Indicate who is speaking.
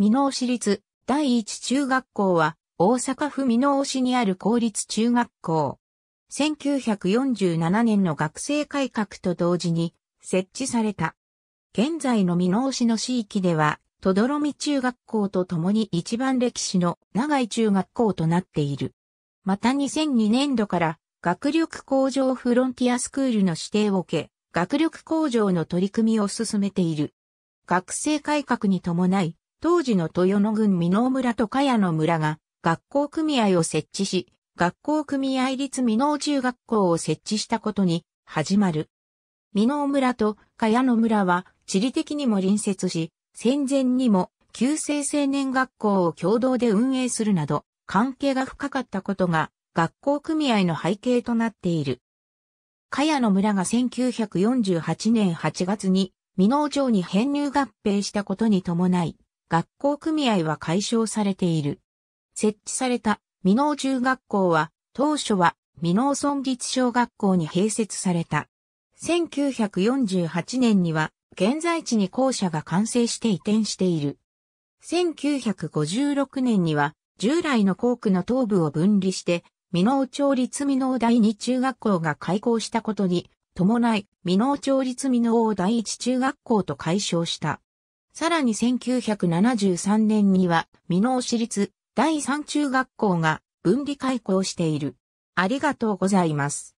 Speaker 1: 美濃市立第一中学校は大阪府美濃市
Speaker 2: にある公立中学校。1947年の学生改革と同時に設置された。現在の美濃市の市域では、とどろみ中学校と共に一番歴史の長い中学校となっている。また2002年度から学力向上フロンティアスクールの指定を受け、学力向上の取り組みを進めている。学生改革に伴い、当時の豊野郡美濃村と茅野村が学校組合を設置し、学校組合立美濃中学校を設置したことに始まる。美濃村と茅野村は地理的にも隣接し、戦前にも旧制青年学校を共同で運営するなど、関係が深かったことが学校組合の背景となっている。茅野村が1948年8月に美濃城に編入合併したことに伴い、学校組合は解消されている。設置された美濃中学校は当初は美濃村立小学校に併設された。1948年には現在地に校舎が完成して移転している。1956年には従来の校区の東部を分離して美濃町立美濃第二中学校が開校したことに伴い、美濃町立美濃第一中学校と解消した。さらに1973年には、美濃市立第三中学校が分離
Speaker 1: 開校している。ありがとうございます。